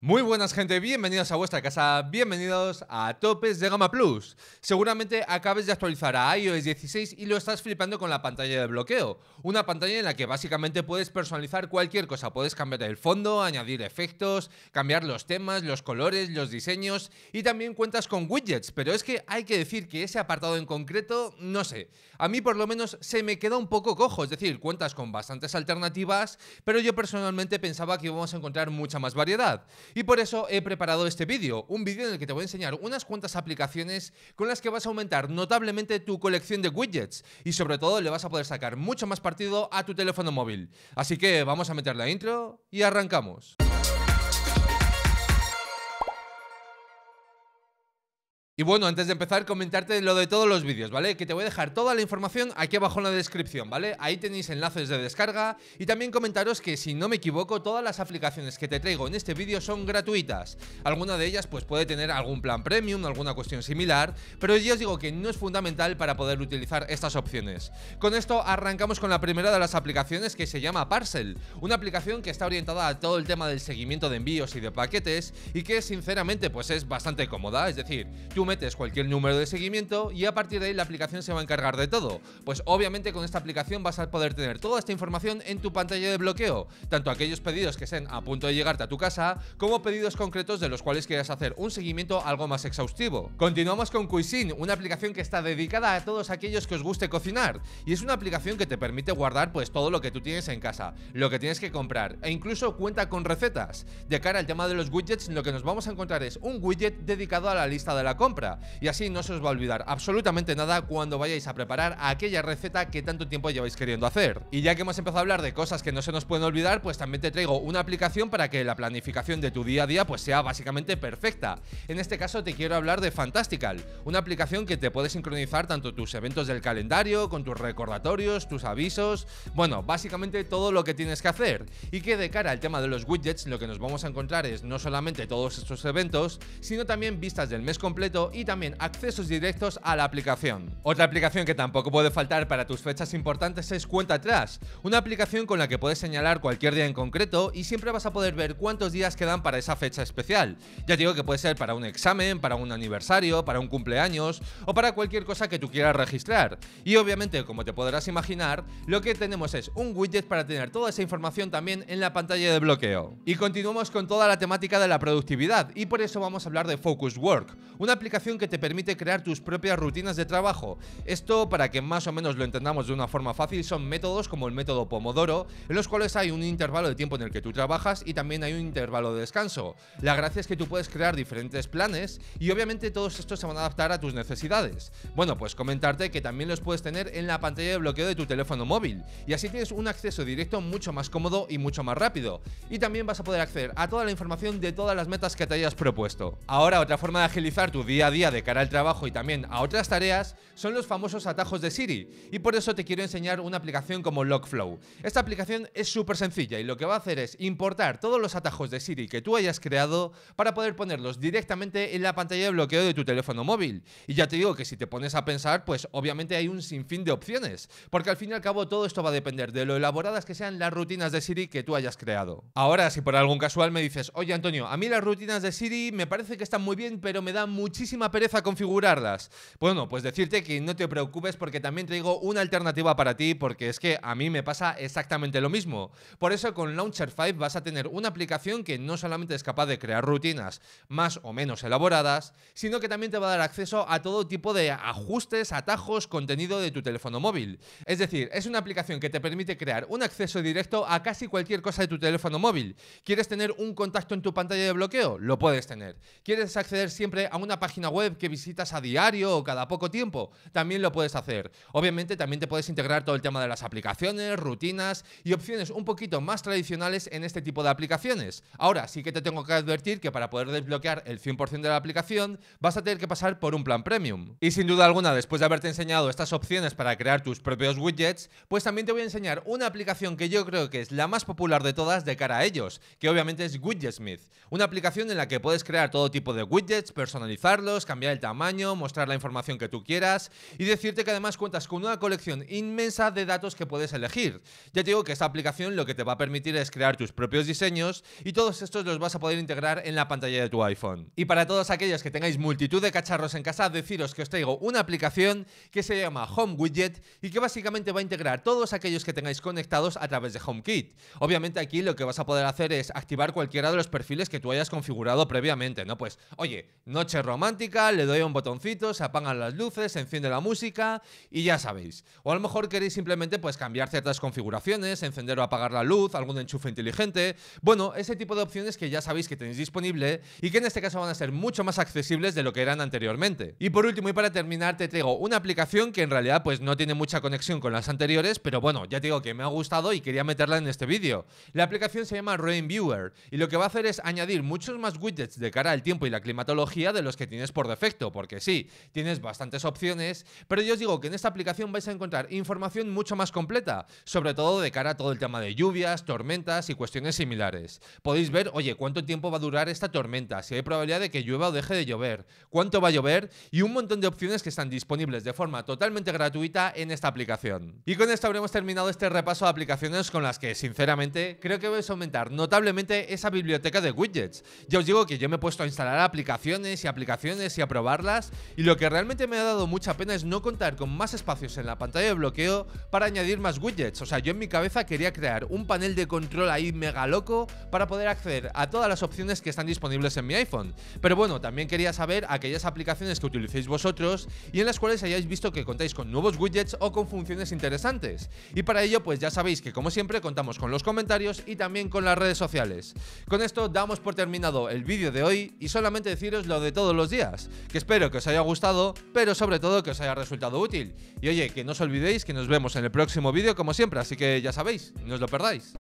Muy buenas gente, bienvenidos a vuestra casa, bienvenidos a Topes de Gama Plus. Seguramente acabes de actualizar a iOS 16 y lo estás flipando con la pantalla de bloqueo, una pantalla en la que básicamente puedes personalizar cualquier cosa, puedes cambiar el fondo, añadir efectos, cambiar los temas, los colores, los diseños y también cuentas con widgets, pero es que hay que decir que ese apartado en concreto, no sé, a mí por lo menos se me queda un poco cojo, es decir, cuentas con bastantes alternativas, pero yo personalmente pensaba que íbamos a encontrar mucha más variedad. Y por eso he preparado este vídeo, un vídeo en el que te voy a enseñar unas cuantas aplicaciones con las que vas a aumentar notablemente tu colección de widgets y sobre todo le vas a poder sacar mucho más partido a tu teléfono móvil. Así que vamos a meter la intro y arrancamos. Y bueno, antes de empezar, comentarte lo de todos los vídeos, ¿vale? Que te voy a dejar toda la información aquí abajo en la descripción, ¿vale? Ahí tenéis enlaces de descarga y también comentaros que, si no me equivoco, todas las aplicaciones que te traigo en este vídeo son gratuitas. Alguna de ellas pues puede tener algún plan premium, alguna cuestión similar, pero yo os digo que no es fundamental para poder utilizar estas opciones. Con esto arrancamos con la primera de las aplicaciones que se llama Parcel, una aplicación que está orientada a todo el tema del seguimiento de envíos y de paquetes y que sinceramente pues es bastante cómoda, es decir, tú metes cualquier número de seguimiento y a partir de ahí la aplicación se va a encargar de todo. Pues obviamente con esta aplicación vas a poder tener toda esta información en tu pantalla de bloqueo, tanto aquellos pedidos que estén a punto de llegarte a tu casa, como pedidos concretos de los cuales quieras hacer un seguimiento algo más exhaustivo. Continuamos con Cuisine, una aplicación que está dedicada a todos aquellos que os guste cocinar, y es una aplicación que te permite guardar pues todo lo que tú tienes en casa, lo que tienes que comprar, e incluso cuenta con recetas. De cara al tema de los widgets, lo que nos vamos a encontrar es un widget dedicado a la lista de la compra y así no se os va a olvidar absolutamente nada cuando vayáis a preparar aquella receta que tanto tiempo lleváis queriendo hacer. Y ya que hemos empezado a hablar de cosas que no se nos pueden olvidar, pues también te traigo una aplicación para que la planificación de tu día a día pues sea básicamente perfecta. En este caso te quiero hablar de Fantastical, una aplicación que te puede sincronizar tanto tus eventos del calendario, con tus recordatorios, tus avisos, bueno, básicamente todo lo que tienes que hacer. Y que de cara al tema de los widgets, lo que nos vamos a encontrar es no solamente todos estos eventos, sino también vistas del mes completo y también accesos directos a la aplicación. Otra aplicación que tampoco puede faltar para tus fechas importantes es Cuenta Atrás, una aplicación con la que puedes señalar cualquier día en concreto y siempre vas a poder ver cuántos días quedan para esa fecha especial. Ya digo que puede ser para un examen, para un aniversario, para un cumpleaños o para cualquier cosa que tú quieras registrar. Y obviamente, como te podrás imaginar, lo que tenemos es un widget para tener toda esa información también en la pantalla de bloqueo. Y continuamos con toda la temática de la productividad y por eso vamos a hablar de Focus Work, una aplicación que te permite crear tus propias rutinas de trabajo. Esto, para que más o menos lo entendamos de una forma fácil, son métodos como el método Pomodoro, en los cuales hay un intervalo de tiempo en el que tú trabajas y también hay un intervalo de descanso. La gracia es que tú puedes crear diferentes planes y obviamente todos estos se van a adaptar a tus necesidades. Bueno, pues comentarte que también los puedes tener en la pantalla de bloqueo de tu teléfono móvil y así tienes un acceso directo mucho más cómodo y mucho más rápido. Y también vas a poder acceder a toda la información de todas las metas que te hayas propuesto. Ahora, otra forma de agilizar tu día día a día de cara al trabajo y también a otras tareas son los famosos atajos de Siri. Y por eso te quiero enseñar una aplicación como Logflow. Esta aplicación es súper sencilla y lo que va a hacer es importar todos los atajos de Siri que tú hayas creado para poder ponerlos directamente en la pantalla de bloqueo de tu teléfono móvil. Y ya te digo que si te pones a pensar, pues obviamente hay un sinfín de opciones, porque al fin y al cabo todo esto va a depender de lo elaboradas que sean las rutinas de Siri que tú hayas creado. Ahora, si por algún casual me dices, oye Antonio, a mí las rutinas de Siri me parece que están muy bien, pero me da muchísimo pereza configurarlas? Bueno, pues decirte que no te preocupes porque también traigo una alternativa para ti porque es que a mí me pasa exactamente lo mismo. Por eso con Launcher 5 vas a tener una aplicación que no solamente es capaz de crear rutinas más o menos elaboradas, sino que también te va a dar acceso a todo tipo de ajustes, atajos, contenido de tu teléfono móvil. Es decir, es una aplicación que te permite crear un acceso directo a casi cualquier cosa de tu teléfono móvil. ¿Quieres tener un contacto en tu pantalla de bloqueo? Lo puedes tener. ¿Quieres acceder siempre a una página web que visitas a diario o cada poco tiempo, también lo puedes hacer. Obviamente también te puedes integrar todo el tema de las aplicaciones, rutinas y opciones un poquito más tradicionales en este tipo de aplicaciones. Ahora sí que te tengo que advertir que para poder desbloquear el 100% de la aplicación vas a tener que pasar por un plan premium. Y sin duda alguna, después de haberte enseñado estas opciones para crear tus propios widgets, pues también te voy a enseñar una aplicación que yo creo que es la más popular de todas de cara a ellos, que obviamente es Widgetsmith, una aplicación en la que puedes crear todo tipo de widgets, personalizarlos, cambiar el tamaño, mostrar la información que tú quieras y decirte que además cuentas con una colección inmensa de datos que puedes elegir. Ya te digo que esta aplicación lo que te va a permitir es crear tus propios diseños y todos estos los vas a poder integrar en la pantalla de tu iPhone. Y para todos aquellos que tengáis multitud de cacharros en casa, deciros que os traigo una aplicación que se llama Home Widget y que básicamente va a integrar todos aquellos que tengáis conectados a través de HomeKit. Obviamente aquí lo que vas a poder hacer es activar cualquiera de los perfiles que tú hayas configurado previamente, ¿no? Pues, oye, noche romántica, le doy a un botoncito, se apagan las luces, se enciende la música y ya sabéis. O a lo mejor queréis simplemente pues cambiar ciertas configuraciones, encender o apagar la luz, algún enchufe inteligente. Bueno, ese tipo de opciones que ya sabéis que tenéis disponible y que en este caso van a ser mucho más accesibles de lo que eran anteriormente. Y por último y para terminar te traigo una aplicación que en realidad pues no tiene mucha conexión con las anteriores, pero bueno, ya te digo que me ha gustado y quería meterla en este vídeo. La aplicación se llama Rain Viewer y lo que va a hacer es añadir muchos más widgets de cara al tiempo y la climatología de los que tienes por defecto, porque sí, tienes bastantes opciones, pero yo os digo que en esta aplicación vais a encontrar información mucho más completa, sobre todo de cara a todo el tema de lluvias, tormentas y cuestiones similares. Podéis ver, oye, cuánto tiempo va a durar esta tormenta, si hay probabilidad de que llueva o deje de llover, cuánto va a llover y un montón de opciones que están disponibles de forma totalmente gratuita en esta aplicación. Y con esto habremos terminado este repaso de aplicaciones con las que, sinceramente, creo que vais a aumentar notablemente esa biblioteca de widgets. Ya os digo que yo me he puesto a instalar aplicaciones y aplicaciones y aprobarlas y lo que realmente me ha dado mucha pena es no contar con más espacios en la pantalla de bloqueo para añadir más widgets, o sea, yo en mi cabeza quería crear un panel de control ahí mega loco para poder acceder a todas las opciones que están disponibles en mi iPhone, pero bueno, también quería saber aquellas aplicaciones que utilicéis vosotros y en las cuales hayáis visto que contáis con nuevos widgets o con funciones interesantes, y para ello pues ya sabéis que como siempre contamos con los comentarios y también con las redes sociales. Con esto damos por terminado el vídeo de hoy y solamente deciros lo de todos los días que espero que os haya gustado, pero sobre todo que os haya resultado útil. Y oye, que no os olvidéis que nos vemos en el próximo vídeo como siempre, así que ya sabéis, no os lo perdáis.